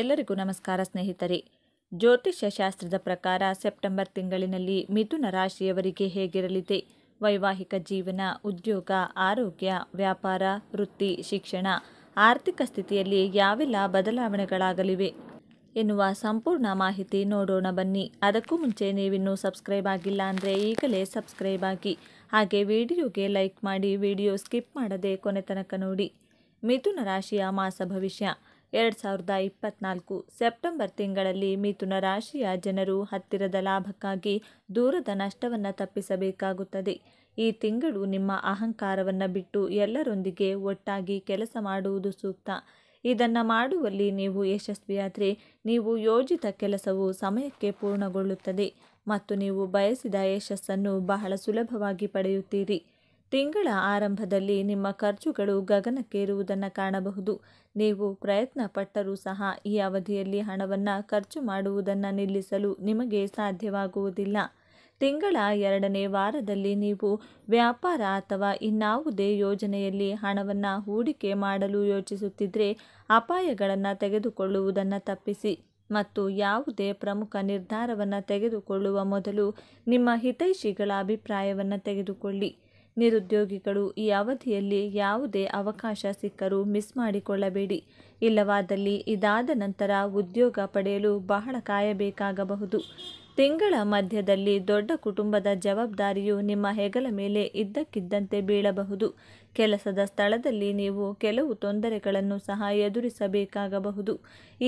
ಎಲ್ಲರಿಗೂ ನಮಸ್ಕಾರ ಸ್ನೇಹಿತರೆ ಜ್ಯೋತಿಷ್ಯ ಶಾಸ್ತ್ರದ ಪ್ರಕಾರ ಸೆಪ್ಟೆಂಬರ್ ತಿಂಗಳಿನಲ್ಲಿ ಮಿಥುನ ರಾಶಿಯವರಿಗೆ ಹೇಗಿರಲಿದೆ ವೈವಾಹಿಕ ಜೀವನ ಉದ್ಯೋಗ ಆರೋಗ್ಯ ವ್ಯಾಪಾರ ವೃತ್ತಿ ಶಿಕ್ಷಣ ಆರ್ಥಿಕ ಸ್ಥಿತಿಯಲ್ಲಿ ಯಾವೆಲ್ಲ ಬದಲಾವಣೆಗಳಾಗಲಿವೆ ಎನ್ನುವ ಸಂಪೂರ್ಣ ಮಾಹಿತಿ ನೋಡೋಣ ಬನ್ನಿ ಅದಕ್ಕೂ ಮುಂಚೆ ನೀವಿನ್ನೂ ಸಬ್ಸ್ಕ್ರೈಬ್ ಆಗಿಲ್ಲ ಅಂದರೆ ಈಗಲೇ ಸಬ್ಸ್ಕ್ರೈಬ್ ಆಗಿ ಹಾಗೆ ವಿಡಿಯೋಗೆ ಲೈಕ್ ಮಾಡಿ ವಿಡಿಯೋ ಸ್ಕಿಪ್ ಮಾಡದೆ ಕೊನೆ ನೋಡಿ ಮಿಥುನ ರಾಶಿಯ ಮಾಸ ಭವಿಷ್ಯ ಎರಡು ಸಾವಿರದ ಇಪ್ಪತ್ನಾಲ್ಕು ಸೆಪ್ಟೆಂಬರ್ ತಿಂಗಳಲ್ಲಿ ಮಿಥುನ ರಾಶಿಯ ಜನರು ಹತ್ತಿರದ ಲಾಭಕ್ಕಾಗಿ ದೂರದ ನಷ್ಟವನ್ನು ತಪ್ಪಿಸಬೇಕಾಗುತ್ತದೆ ಈ ತಿಂಗಳು ನಿಮ್ಮ ಅಹಂಕಾರವನ್ನು ಬಿಟ್ಟು ಎಲ್ಲರೊಂದಿಗೆ ಒಟ್ಟಾಗಿ ಕೆಲಸ ಮಾಡುವುದು ಸೂಕ್ತ ಇದನ್ನು ಮಾಡುವಲ್ಲಿ ನೀವು ಯಶಸ್ವಿಯಾದರೆ ನೀವು ಯೋಜಿತ ಕೆಲಸವು ಸಮಯಕ್ಕೆ ಪೂರ್ಣಗೊಳ್ಳುತ್ತದೆ ಮತ್ತು ನೀವು ಬಯಸಿದ ಯಶಸ್ಸನ್ನು ಬಹಳ ಸುಲಭವಾಗಿ ಪಡೆಯುತ್ತೀರಿ ತಿಂಗಳ ಆರಂಭದಲ್ಲಿ ನಿಮ್ಮ ಖರ್ಚುಗಳು ಗಗನಕ್ಕೇರುವುದನ್ನು ಕಾಣಬಹುದು ನೀವು ಪ್ರಯತ್ನ ಪಟ್ಟರೂ ಸಹ ಈ ಅವಧಿಯಲ್ಲಿ ಹಣವನ್ನು ಖರ್ಚು ಮಾಡುವುದನ್ನು ನಿಲ್ಲಿಸಲು ನಿಮಗೆ ಸಾಧ್ಯವಾಗುವುದಿಲ್ಲ ತಿಂಗಳ ಎರಡನೇ ವಾರದಲ್ಲಿ ನೀವು ವ್ಯಾಪಾರ ಅಥವಾ ಇನ್ನಾವುದೇ ಯೋಜನೆಯಲ್ಲಿ ಹಣವನ್ನು ಹೂಡಿಕೆ ಮಾಡಲು ಯೋಚಿಸುತ್ತಿದ್ದರೆ ಅಪಾಯಗಳನ್ನು ತೆಗೆದುಕೊಳ್ಳುವುದನ್ನು ತಪ್ಪಿಸಿ ಮತ್ತು ಯಾವುದೇ ಪ್ರಮುಖ ನಿರ್ಧಾರವನ್ನು ತೆಗೆದುಕೊಳ್ಳುವ ಮೊದಲು ನಿಮ್ಮ ಹಿತೈಷಿಗಳ ಅಭಿಪ್ರಾಯವನ್ನು ತೆಗೆದುಕೊಳ್ಳಿ ನಿರುದ್ಯೋಗಿಗಳು ಈ ಅವಧಿಯಲ್ಲಿ ಯಾವುದೇ ಅವಕಾಶ ಸಿಕ್ಕರೂ ಮಿಸ್ ಮಾಡಿಕೊಳ್ಳಬೇಡಿ ಇಲ್ಲವಾದಲ್ಲಿ ಇದಾದ ನಂತರ ಉದ್ಯೋಗ ಪಡೆಯಲು ಬಹಳ ಕಾಯಬೇಕಾಗಬಹುದು ತಿಂಗಳ ಮಧ್ಯದಲ್ಲಿ ದೊಡ್ಡ ಕುಟುಂಬದ ಜವಾಬ್ದಾರಿಯು ನಿಮ್ಮ ಹೆಗಲ ಮೇಲೆ ಇದ್ದಕ್ಕಿದ್ದಂತೆ ಬೀಳಬಹುದು ಕೆಲಸದ ಸ್ಥಳದಲ್ಲಿ ನೀವು ಕೆಲವು ತೊಂದರೆಗಳನ್ನು ಸಹ ಎದುರಿಸಬೇಕಾಗಬಹುದು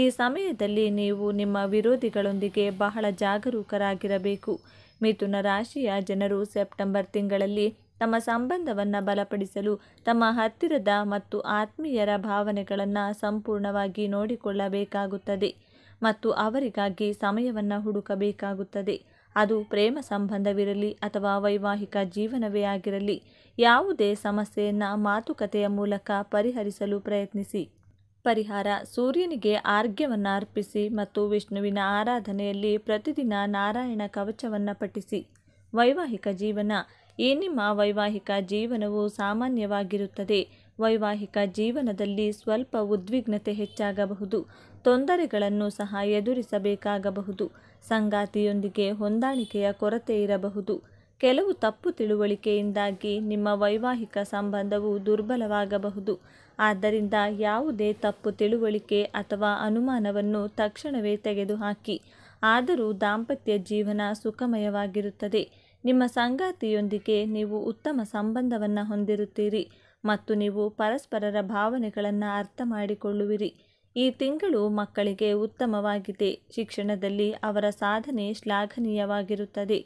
ಈ ಸಮಯದಲ್ಲಿ ನೀವು ನಿಮ್ಮ ವಿರೋಧಿಗಳೊಂದಿಗೆ ಬಹಳ ಜಾಗರೂಕರಾಗಿರಬೇಕು ಮಿಥುನ ರಾಶಿಯ ಜನರು ಸೆಪ್ಟೆಂಬರ್ ತಿಂಗಳಲ್ಲಿ ತಮ್ಮ ಸಂಬಂಧವನ್ನು ಬಲಪಡಿಸಲು ತಮ್ಮ ಹತ್ತಿರದ ಮತ್ತು ಆತ್ಮೀಯರ ಭಾವನೆಗಳನ್ನು ಸಂಪೂರ್ಣವಾಗಿ ನೋಡಿಕೊಳ್ಳಬೇಕಾಗುತ್ತದೆ ಮತ್ತು ಅವರಿಗಾಗಿ ಸಮಯವನ್ನು ಹುಡುಕಬೇಕಾಗುತ್ತದೆ ಅದು ಪ್ರೇಮ ಸಂಬಂಧವಿರಲಿ ಅಥವಾ ವೈವಾಹಿಕ ಜೀವನವೇ ಆಗಿರಲಿ ಯಾವುದೇ ಸಮಸ್ಯೆಯನ್ನು ಮಾತುಕತೆಯ ಮೂಲಕ ಪರಿಹರಿಸಲು ಪ್ರಯತ್ನಿಸಿ ಪರಿಹಾರ ಸೂರ್ಯನಿಗೆ ಆರ್ಘ್ಯವನ್ನು ಅರ್ಪಿಸಿ ಮತ್ತು ವಿಷ್ಣುವಿನ ಆರಾಧನೆಯಲ್ಲಿ ಪ್ರತಿದಿನ ನಾರಾಯಣ ಕವಚವನ್ನು ಪಠಿಸಿ ವೈವಾಹಿಕ ಜೀವನ ಈ ನಿಮ್ಮ ವೈವಾಹಿಕ ಜೀವನವು ಸಾಮಾನ್ಯವಾಗಿರುತ್ತದೆ ವೈವಾಹಿಕ ಜೀವನದಲ್ಲಿ ಸ್ವಲ್ಪ ಉದ್ವಿಗ್ನತೆ ಹೆಚ್ಚಾಗಬಹುದು ತೊಂದರೆಗಳನ್ನು ಸಹ ಎದುರಿಸಬೇಕಾಗಬಹುದು ಸಂಗಾತಿಯೊಂದಿಗೆ ಹೊಂದಾಣಿಕೆಯ ಕೊರತೆ ಇರಬಹುದು ಕೆಲವು ತಪ್ಪು ತಿಳುವಳಿಕೆಯಿಂದಾಗಿ ನಿಮ್ಮ ವೈವಾಹಿಕ ಸಂಬಂಧವು ದುರ್ಬಲವಾಗಬಹುದು ಆದ್ದರಿಂದ ಯಾವುದೇ ತಪ್ಪು ತಿಳುವಳಿಕೆ ಅಥವಾ ಅನುಮಾನವನ್ನು ತಕ್ಷಣವೇ ತೆಗೆದುಹಾಕಿ ಆದರೂ ದಾಂಪತ್ಯ ಜೀವನ ಸುಖಮಯವಾಗಿರುತ್ತದೆ ನಿಮ್ಮ ಸಂಗಾತಿಯೊಂದಿಗೆ ನೀವು ಉತ್ತಮ ಸಂಬಂಧವನ್ನು ಹೊಂದಿರುತ್ತೀರಿ ಮತ್ತು ನೀವು ಪರಸ್ಪರರ ಭಾವನೆಗಳನ್ನು ಅರ್ಥ ಮಾಡಿಕೊಳ್ಳುವಿರಿ ಈ ತಿಂಗಳು ಮಕ್ಕಳಿಗೆ ಉತ್ತಮವಾಗಿದೆ ಶಿಕ್ಷಣದಲ್ಲಿ ಅವರ ಸಾಧನೆ ಶ್ಲಾಘನೀಯವಾಗಿರುತ್ತದೆ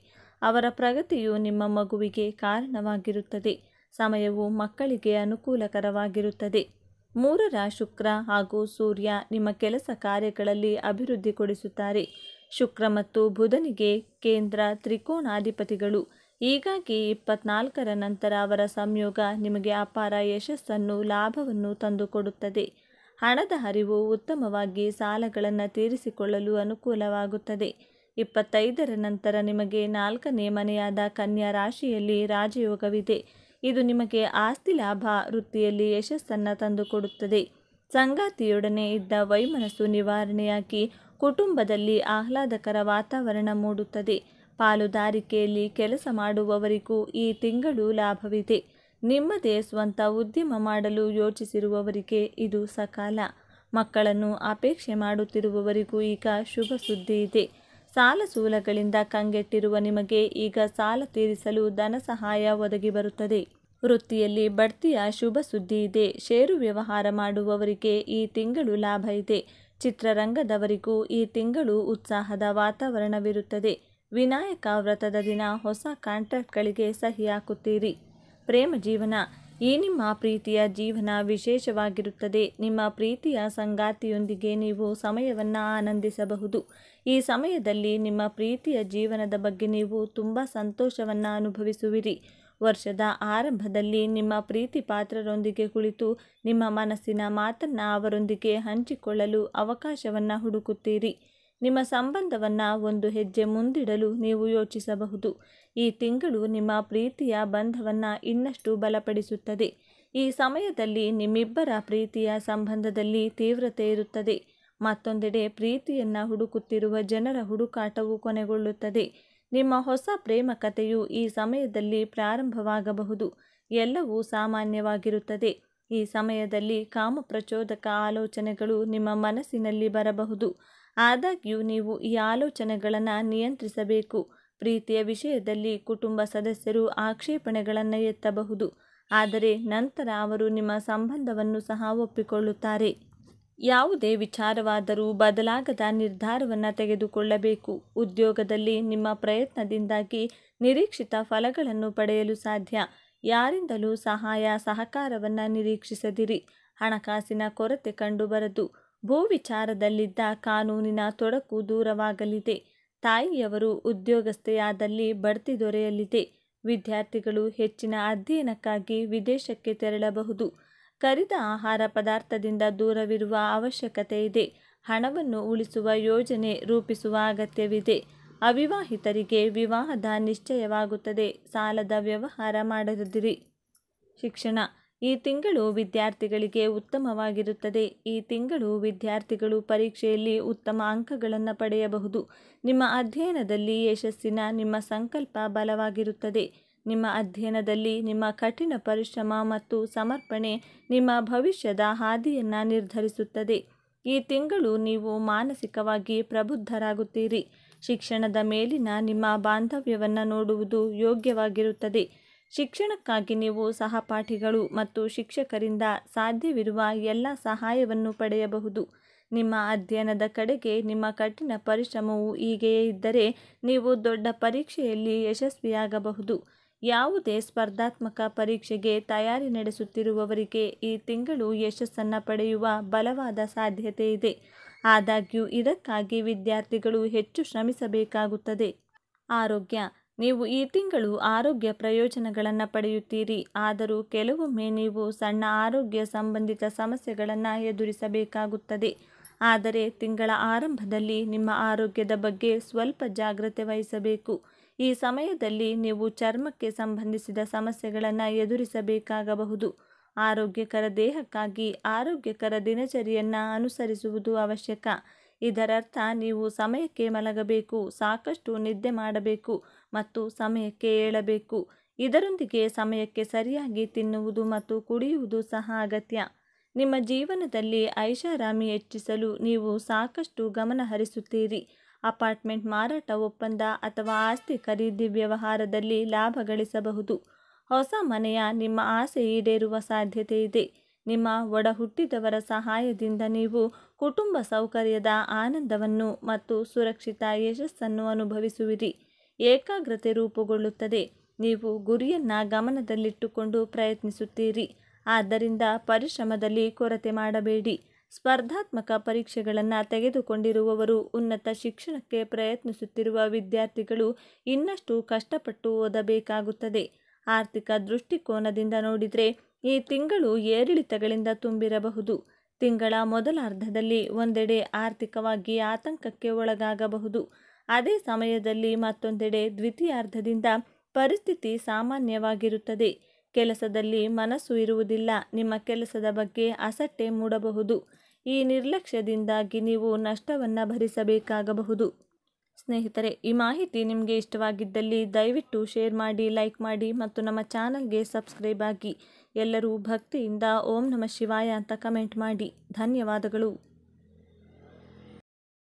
ಅವರ ಪ್ರಗತಿಯು ನಿಮ್ಮ ಮಗುವಿಗೆ ಕಾರಣವಾಗಿರುತ್ತದೆ ಸಮಯವು ಮಕ್ಕಳಿಗೆ ಅನುಕೂಲಕರವಾಗಿರುತ್ತದೆ ಮೂರರ ಶುಕ್ರ ಹಾಗೂ ಸೂರ್ಯ ನಿಮ್ಮ ಕೆಲಸ ಕಾರ್ಯಗಳಲ್ಲಿ ಅಭಿವೃದ್ಧಿಗೊಳಿಸುತ್ತಾರೆ ಶುಕ್ರ ಮತ್ತು ಬುಧನಿಗೆ ಕೇಂದ್ರ ತ್ರಿಕೋಣಾಧಿಪತಿಗಳು ಹೀಗಾಗಿ ಇಪ್ಪತ್ನಾಲ್ಕರ ನಂತರ ಅವರ ಸಂಯೋಗ ನಿಮಗೆ ಅಪಾರ ಯಶಸ್ಸನ್ನು ಲಾಭವನ್ನು ತಂದುಕೊಡುತ್ತದೆ ಹಣದ ಹರಿವು ಉತ್ತಮವಾಗಿ ಸಾಲಗಳನ್ನು ತೀರಿಸಿಕೊಳ್ಳಲು ಅನುಕೂಲವಾಗುತ್ತದೆ ಇಪ್ಪತ್ತೈದರ ನಂತರ ನಿಮಗೆ ನಾಲ್ಕನೇ ಮನೆಯಾದ ಕನ್ಯಾ ರಾಶಿಯಲ್ಲಿ ರಾಜಯೋಗವಿದೆ ಇದು ನಿಮಗೆ ಆಸ್ತಿ ಲಾಭ ವೃತ್ತಿಯಲ್ಲಿ ಯಶಸ್ಸನ್ನು ತಂದುಕೊಡುತ್ತದೆ ಸಂಗಾತಿಯೊಡನೆ ಇದ್ದ ವೈಮನಸ್ಸು ನಿವಾರಣೆಯಾಗಿ ಕುಟುಂಬದಲ್ಲಿ ಆಹ್ಲಾದಕರ ವಾತಾವರಣ ಮೂಡುತ್ತದೆ ಪಾಲುದಾರಿಕೆಯಲ್ಲಿ ಕೆಲಸ ಮಾಡುವವರಿಗೂ ಈ ತಿಂಗಳು ಲಾಭವಿದೆ ನಿಮ್ಮದೇ ಸ್ವಂತ ಉದ್ಯಮ ಮಾಡಲು ಯೋಚಿಸಿರುವವರಿಗೆ ಇದು ಸಕಾಲ ಮಕ್ಕಳನ್ನು ಅಪೇಕ್ಷೆ ಮಾಡುತ್ತಿರುವವರಿಗೂ ಈಗ ಶುಭ ಸುದ್ದಿ ಇದೆ ಸಾಲ ಸೂಲಗಳಿಂದ ಕಂಗೆಟ್ಟಿರುವ ನಿಮಗೆ ಈಗ ಸಾಲ ತೀರಿಸಲು ಧನ ಸಹಾಯ ಒದಗಿ ಬರುತ್ತದೆ ವೃತ್ತಿಯಲ್ಲಿ ಬಡ್ತಿಯ ಶುಭ ಸುದ್ದಿ ಇದೆ ಷೇರು ವ್ಯವಹಾರ ಮಾಡುವವರಿಗೆ ಈ ತಿಂಗಳು ಲಾಭ ಇದೆ ಚಿತ್ರರಂಗದವರಿಗೂ ಈ ತಿಂಗಳು ಉತ್ಸಾಹದ ವಾತಾವರಣವಿರುತ್ತದೆ ವಿನಾಯಕ ವ್ರತದ ದಿನ ಹೊಸ ಕಾಂಟ್ರಾಕ್ಟ್ಗಳಿಗೆ ಸಹಿ ಹಾಕುತ್ತೀರಿ ಪ್ರೇಮ ಜೀವನ ಈ ನಿಮ್ಮ ಪ್ರೀತಿಯ ಜೀವನ ವಿಶೇಷವಾಗಿರುತ್ತದೆ ನಿಮ್ಮ ಪ್ರೀತಿಯ ಸಂಗಾತಿಯೊಂದಿಗೆ ನೀವು ಸಮಯವನ್ನು ಆನಂದಿಸಬಹುದು ಈ ಸಮಯದಲ್ಲಿ ನಿಮ್ಮ ಪ್ರೀತಿಯ ಜೀವನದ ಬಗ್ಗೆ ನೀವು ತುಂಬ ಸಂತೋಷವನ್ನು ಅನುಭವಿಸುವಿರಿ ವರ್ಷದ ಆರಂಭದಲ್ಲಿ ನಿಮ್ಮ ಪ್ರೀತಿ ಪಾತ್ರರೊಂದಿಗೆ ಕುಳಿತು ನಿಮ್ಮ ಮನಸ್ಸಿನ ಮಾತನ್ನು ಅವರೊಂದಿಗೆ ಹಂಚಿಕೊಳ್ಳಲು ಅವಕಾಶವನ್ನು ಹುಡುಕುತ್ತೀರಿ ನಿಮ್ಮ ಸಂಬಂಧವನ್ನು ಒಂದು ಹೆಜ್ಜೆ ಮುಂದಿಡಲು ನೀವು ಯೋಚಿಸಬಹುದು ಈ ತಿಂಗಳು ನಿಮ್ಮ ಪ್ರೀತಿಯ ಬಂಧವನ್ನು ಇನ್ನಷ್ಟು ಬಲಪಡಿಸುತ್ತದೆ ಈ ಸಮಯದಲ್ಲಿ ನಿಮ್ಮಿಬ್ಬರ ಪ್ರೀತಿಯ ಸಂಬಂಧದಲ್ಲಿ ತೀವ್ರತೆ ಇರುತ್ತದೆ ಮತ್ತೊಂದೆಡೆ ಪ್ರೀತಿಯನ್ನು ಹುಡುಕುತ್ತಿರುವ ಜನರ ಹುಡುಕಾಟವು ಕೊನೆಗೊಳ್ಳುತ್ತದೆ ನಿಮ್ಮ ಹೊಸ ಪ್ರೇಮ ಕಥೆಯು ಈ ಸಮಯದಲ್ಲಿ ಪ್ರಾರಂಭವಾಗಬಹುದು ಎಲ್ಲವೂ ಸಾಮಾನ್ಯವಾಗಿರುತ್ತದೆ ಈ ಸಮಯದಲ್ಲಿ ಕಾಮ ಪ್ರಚೋದಕ ಆಲೋಚನೆಗಳು ನಿಮ್ಮ ಮನಸ್ಸಿನಲ್ಲಿ ಬರಬಹುದು ಆದಾಗ್ಯೂ ನೀವು ಈ ಆಲೋಚನೆಗಳನ್ನು ನಿಯಂತ್ರಿಸಬೇಕು ಪ್ರೀತಿಯ ವಿಷಯದಲ್ಲಿ ಕುಟುಂಬ ಸದಸ್ಯರು ಆಕ್ಷೇಪಣೆಗಳನ್ನು ಎತ್ತಬಹುದು ಆದರೆ ನಂತರ ಅವರು ನಿಮ್ಮ ಸಂಬಂಧವನ್ನು ಸಹ ಒಪ್ಪಿಕೊಳ್ಳುತ್ತಾರೆ ಯಾವುದೇ ವಿಚಾರವಾದರೂ ಬದಲಾಗದ ನಿರ್ಧಾರವನ್ನು ತೆಗೆದುಕೊಳ್ಳಬೇಕು ಉದ್ಯೋಗದಲ್ಲಿ ನಿಮ್ಮ ಪ್ರಯತ್ನದಿಂದಾಗಿ ನಿರೀಕ್ಷಿತ ಫಲಗಳನ್ನು ಪಡೆಯಲು ಸಾಧ್ಯ ಯಾರಿಂದಲೂ ಸಹಾಯ ಸಹಕಾರವನ್ನು ನಿರೀಕ್ಷಿಸದಿರಿ ಹಣಕಾಸಿನ ಕೊರತೆ ಕಂಡುಬರದು ಭೂ ವಿಚಾರದಲ್ಲಿದ್ದ ಕಾನೂನಿನ ತೊಡಕು ದೂರವಾಗಲಿದೆ ತಾಯಿಯವರು ಉದ್ಯೋಗಸ್ಥೆಯಾದಲ್ಲಿ ಬಡ್ತಿ ದೊರೆಯಲಿದೆ ವಿದ್ಯಾರ್ಥಿಗಳು ಹೆಚ್ಚಿನ ಅಧ್ಯಯನಕ್ಕಾಗಿ ವಿದೇಶಕ್ಕೆ ತೆರಳಬಹುದು ಕರಿದ ಆಹಾರ ಪದಾರ್ಥದಿಂದ ದೂರವಿರುವ ಅವಶ್ಯಕತೆ ಇದೆ ಹಣವನ್ನು ಉಳಿಸುವ ಯೋಜನೆ ರೂಪಿಸುವ ಅಗತ್ಯವಿದೆ ಅವಿವಾಹಿತರಿಗೆ ವಿವಾಹದ ನಿಶ್ಚಯವಾಗುತ್ತದೆ ಸಾಲದ ವ್ಯವಹಾರ ಮಾಡದಿರಿ ಶಿಕ್ಷಣ ಈ ತಿಂಗಳು ವಿದ್ಯಾರ್ಥಿಗಳಿಗೆ ಉತ್ತಮವಾಗಿರುತ್ತದೆ ಈ ತಿಂಗಳು ವಿದ್ಯಾರ್ಥಿಗಳು ಪರೀಕ್ಷೆಯಲ್ಲಿ ಉತ್ತಮ ಅಂಕಗಳನ್ನು ಪಡೆಯಬಹುದು ನಿಮ್ಮ ಅಧ್ಯಯನದಲ್ಲಿ ಯಶಸ್ಸಿನ ನಿಮ್ಮ ಸಂಕಲ್ಪ ಬಲವಾಗಿರುತ್ತದೆ ನಿಮ್ಮ ಅಧ್ಯಯನದಲ್ಲಿ ನಿಮ್ಮ ಕಠಿಣ ಪರಿಶ್ರಮ ಮತ್ತು ಸಮರ್ಪಣೆ ನಿಮ್ಮ ಭವಿಷ್ಯದ ಹಾದಿಯನ್ನು ನಿರ್ಧರಿಸುತ್ತದೆ ಈ ತಿಂಗಳು ನೀವು ಮಾನಸಿಕವಾಗಿ ಪ್ರಬುದ್ಧರಾಗುತ್ತೀರಿ ಶಿಕ್ಷಣದ ಮೇಲಿನ ನಿಮ್ಮ ಬಾಂಧವ್ಯವನ್ನು ನೋಡುವುದು ಯೋಗ್ಯವಾಗಿರುತ್ತದೆ ಶಿಕ್ಷಣಕ್ಕಾಗಿ ನೀವು ಸಹಪಾಠಿಗಳು ಮತ್ತು ಶಿಕ್ಷಕರಿಂದ ಸಾಧ್ಯವಿರುವ ಎಲ್ಲ ಸಹಾಯವನ್ನು ಪಡೆಯಬಹುದು ನಿಮ್ಮ ಅಧ್ಯಯನದ ಕಡೆಗೆ ನಿಮ್ಮ ಕಠಿಣ ಪರಿಶ್ರಮವು ಹೀಗೆಯೇ ಇದ್ದರೆ ನೀವು ದೊಡ್ಡ ಪರೀಕ್ಷೆಯಲ್ಲಿ ಯಶಸ್ವಿಯಾಗಬಹುದು ಯಾವುದೇ ಸ್ಪರ್ಧಾತ್ಮಕ ಪರೀಕ್ಷೆಗೆ ತಯಾರಿ ನಡೆಸುತ್ತಿರುವವರಿಗೆ ಈ ತಿಂಗಳು ಯಶಸ್ಸನ್ನು ಪಡೆಯುವ ಬಲವಾದ ಸಾಧ್ಯತೆ ಇದೆ ಆದಾಗ್ಯೂ ಇದಕ್ಕಾಗಿ ವಿದ್ಯಾರ್ಥಿಗಳು ಹೆಚ್ಚು ಶ್ರಮಿಸಬೇಕಾಗುತ್ತದೆ ಆರೋಗ್ಯ ನೀವು ಈ ತಿಂಗಳು ಆರೋಗ್ಯ ಪ್ರಯೋಜನಗಳನ್ನು ಪಡೆಯುತ್ತೀರಿ ಆದರೂ ಕೆಲವೊಮ್ಮೆ ನೀವು ಸಣ್ಣ ಆರೋಗ್ಯ ಸಂಬಂಧಿತ ಸಮಸ್ಯೆಗಳನ್ನು ಎದುರಿಸಬೇಕಾಗುತ್ತದೆ ಆದರೆ ತಿಂಗಳ ಆರಂಭದಲ್ಲಿ ನಿಮ್ಮ ಆರೋಗ್ಯದ ಬಗ್ಗೆ ಸ್ವಲ್ಪ ಜಾಗ್ರತೆ ವಹಿಸಬೇಕು ಈ ಸಮಯದಲ್ಲಿ ನೀವು ಚರ್ಮಕ್ಕೆ ಸಂಬಂಧಿಸಿದ ಸಮಸ್ಯೆಗಳನ್ನು ಎದುರಿಸಬೇಕಾಗಬಹುದು ಆರೋಗ್ಯಕರ ದೇಹಕ್ಕಾಗಿ ಆರೋಗ್ಯಕರ ದಿನಚರಿಯನ್ನು ಅನುಸರಿಸುವುದು ಅವಶ್ಯಕ ಇದರರ್ಥ ನೀವು ಸಮಯಕ್ಕೆ ಮಲಗಬೇಕು ಸಾಕಷ್ಟು ನಿದ್ದೆ ಮಾಡಬೇಕು ಮತ್ತು ಸಮಯಕ್ಕೆ ಏಳಬೇಕು ಇದರೊಂದಿಗೆ ಸಮಯಕ್ಕೆ ಸರಿಯಾಗಿ ತಿನ್ನುವುದು ಮತ್ತು ಕುಡಿಯುವುದು ಸಹ ಅಗತ್ಯ ನಿಮ್ಮ ಜೀವನದಲ್ಲಿ ಐಷಾರಾಮಿ ಹೆಚ್ಚಿಸಲು ನೀವು ಸಾಕಷ್ಟು ಗಮನ ಹರಿಸುತ್ತೀರಿ ಅಪಾರ್ಟ್ಮೆಂಟ್ ಮಾರಾಟ ಒಪ್ಪಂದ ಅಥವಾ ಆಸ್ತಿ ಖರೀದಿ ವ್ಯವಹಾರದಲ್ಲಿ ಲಾಭ ಗಳಿಸಬಹುದು ಹೊಸ ಮನೆಯ ನಿಮ್ಮ ಆಸೆ ಈಡೇರುವ ಸಾಧ್ಯತೆ ಇದೆ ನಿಮ್ಮ ಒಡಹುಟ್ಟಿದವರ ಸಹಾಯದಿಂದ ನೀವು ಕುಟುಂಬ ಸೌಕರ್ಯದ ಆನಂದವನ್ನು ಮತ್ತು ಸುರಕ್ಷಿತ ಯಶಸ್ಸನ್ನು ಅನುಭವಿಸುವಿರಿ ಏಕಾಗ್ರತೆ ರೂಪುಗೊಳ್ಳುತ್ತದೆ ನೀವು ಗುರಿಯನ್ನು ಗಮನದಲ್ಲಿಟ್ಟುಕೊಂಡು ಪ್ರಯತ್ನಿಸುತ್ತೀರಿ ಆದ್ದರಿಂದ ಪರಿಶ್ರಮದಲ್ಲಿ ಕೊರತೆ ಮಾಡಬೇಡಿ ಸ್ಪರ್ಧಾತ್ಮಕ ಪರೀಕ್ಷೆಗಳನ್ನು ತೆಗೆದುಕೊಂಡಿರುವವರು ಉನ್ನತ ಶಿಕ್ಷಣಕ್ಕೆ ಪ್ರಯತ್ನಿಸುತ್ತಿರುವ ವಿದ್ಯಾರ್ಥಿಗಳು ಇನ್ನಷ್ಟು ಕಷ್ಟಪಟ್ಟು ಓದಬೇಕಾಗುತ್ತದೆ ಆರ್ಥಿಕ ದೃಷ್ಟಿಕೋನದಿಂದ ನೋಡಿದರೆ ಈ ತಿಂಗಳು ಏರಿಳಿತಗಳಿಂದ ತುಂಬಿರಬಹುದು ತಿಂಗಳ ಮೊದಲಾರ್ಧದಲ್ಲಿ ಒಂದೆಡೆ ಆರ್ಥಿಕವಾಗಿ ಆತಂಕಕ್ಕೆ ಒಳಗಾಗಬಹುದು ಅದೇ ಸಮಯದಲ್ಲಿ ಮತ್ತೊಂದೆಡೆ ದ್ವಿತೀಯಾರ್ಧದಿಂದ ಪರಿಸ್ಥಿತಿ ಸಾಮಾನ್ಯವಾಗಿರುತ್ತದೆ ಕೆಲಸದಲ್ಲಿ ಮನಸ್ಸು ಇರುವುದಿಲ್ಲ ನಿಮ್ಮ ಕೆಲಸದ ಬಗ್ಗೆ ಅಸಟ್ಟೆ ಮೂಡಬಹುದು ಈ ನಿರ್ಲಕ್ಷ್ಯದಿಂದಾಗಿ ನೀವು ನಷ್ಟವನ್ನು ಭರಿಸಬೇಕಾಗಬಹುದು ಸ್ನೇಹಿತರೆ ಈ ಮಾಹಿತಿ ನಿಮಗೆ ಇಷ್ಟವಾಗಿದ್ದಲ್ಲಿ ದಯವಿಟ್ಟು ಶೇರ್ ಮಾಡಿ ಲೈಕ್ ಮಾಡಿ ಮತ್ತು ನಮ್ಮ ಚಾನಲ್ಗೆ ಸಬ್ಸ್ಕ್ರೈಬ್ ಆಗಿ ಎಲ್ಲರೂ ಭಕ್ತಿಯಿಂದ ಓಂ ನಮ ಶಿವಾಯ ಅಂತ ಕಮೆಂಟ್ ಮಾಡಿ ಧನ್ಯವಾದಗಳು